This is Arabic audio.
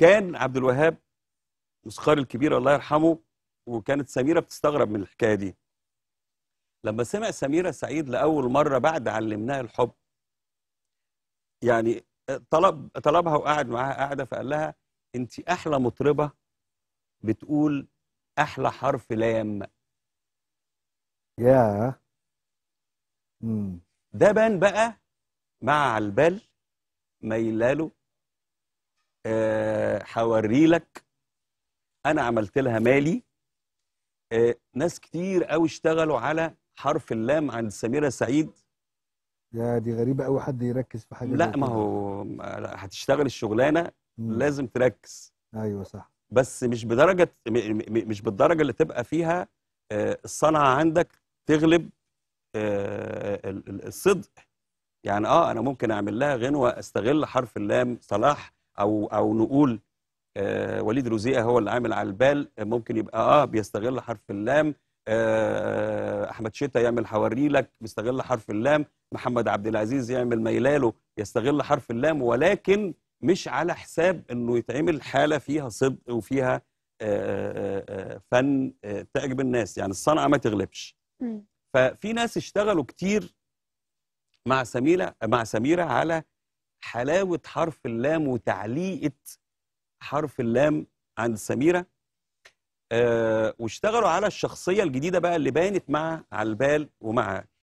كان عبد الوهاب مسخار الكبير الله يرحمه وكانت سميره بتستغرب من الحكايه دي لما سمع سميره سعيد لاول مره بعد علمناها الحب يعني طلب طلبها وقعد معاها قاعده فقال لها انت احلى مطربه بتقول احلى حرف لام يا ده بان بقى مع البال ميلاله آه، هوري لك انا عملت لها مالي آه، ناس كتير قوي اشتغلوا على حرف اللام عند سميره سعيد يا دي غريبه قوي حد يركز في حاجه لا ما هو هتشتغل الشغلانه مم. لازم تركز ايوه صح بس مش بدرجه مش بالدرجه اللي تبقى فيها آه، الصنعه عندك تغلب الصدق يعني اه انا ممكن اعمل لها غنوه استغل حرف اللام صلاح او او نقول آه وليد روزيئه هو اللي عامل على البال ممكن يبقى اه بيستغل حرف اللام آه احمد شتا يعمل حواريلك بيستغل حرف اللام محمد عبد العزيز يعمل ميلاله يستغل حرف اللام ولكن مش على حساب انه يتعمل حاله فيها صدق وفيها آآ آه، آآ آه، آه، فن تعجب الناس يعني الصنعه ما تغلبش ففي ناس اشتغلوا كتير مع سميره مع سميره على حلاوه حرف اللام وتعليقه حرف اللام عند سميره آه واشتغلوا على الشخصيه الجديده بقى اللي بانت مع علبال ومع